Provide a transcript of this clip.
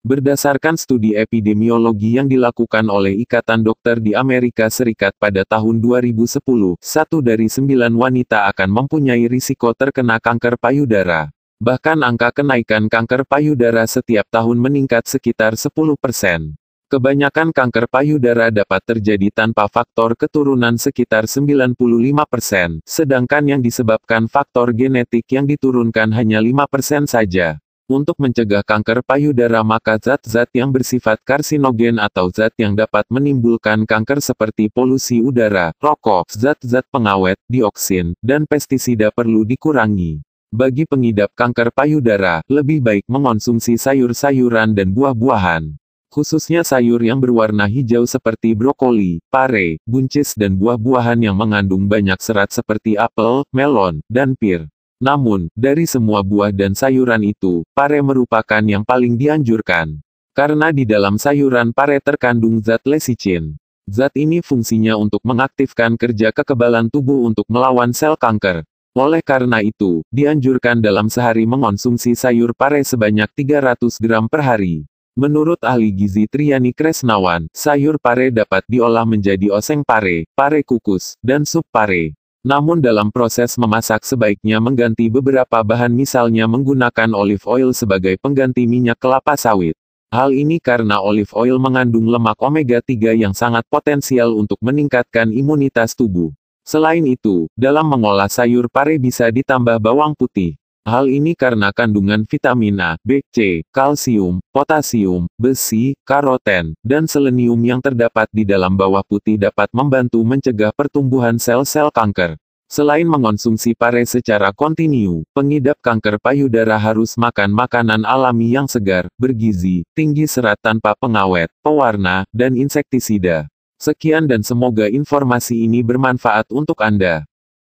Berdasarkan studi epidemiologi yang dilakukan oleh Ikatan Dokter di Amerika Serikat pada tahun 2010, satu dari sembilan wanita akan mempunyai risiko terkena kanker payudara. Bahkan angka kenaikan kanker payudara setiap tahun meningkat sekitar 10 persen. Kebanyakan kanker payudara dapat terjadi tanpa faktor keturunan sekitar 95 persen, sedangkan yang disebabkan faktor genetik yang diturunkan hanya 5 persen saja. Untuk mencegah kanker payudara maka zat-zat yang bersifat karsinogen atau zat yang dapat menimbulkan kanker seperti polusi udara, rokok, zat-zat pengawet, dioksin, dan pestisida perlu dikurangi. Bagi pengidap kanker payudara, lebih baik mengonsumsi sayur-sayuran dan buah-buahan. Khususnya sayur yang berwarna hijau seperti brokoli, pare, buncis dan buah-buahan yang mengandung banyak serat seperti apel, melon, dan pir. Namun, dari semua buah dan sayuran itu, pare merupakan yang paling dianjurkan. Karena di dalam sayuran pare terkandung zat lesicin. Zat ini fungsinya untuk mengaktifkan kerja kekebalan tubuh untuk melawan sel kanker. Oleh karena itu, dianjurkan dalam sehari mengonsumsi sayur pare sebanyak 300 gram per hari. Menurut ahli gizi Triani Kresnawan, sayur pare dapat diolah menjadi oseng pare, pare kukus, dan sup pare. Namun dalam proses memasak sebaiknya mengganti beberapa bahan misalnya menggunakan olive oil sebagai pengganti minyak kelapa sawit. Hal ini karena olive oil mengandung lemak omega-3 yang sangat potensial untuk meningkatkan imunitas tubuh. Selain itu, dalam mengolah sayur pare bisa ditambah bawang putih. Hal ini karena kandungan vitamin A, B, C, kalsium, potasium, besi, karoten, dan selenium yang terdapat di dalam bawah putih dapat membantu mencegah pertumbuhan sel-sel kanker. Selain mengonsumsi pare secara kontinu, pengidap kanker payudara harus makan makanan alami yang segar, bergizi, tinggi serat tanpa pengawet, pewarna, dan insektisida. Sekian dan semoga informasi ini bermanfaat untuk Anda.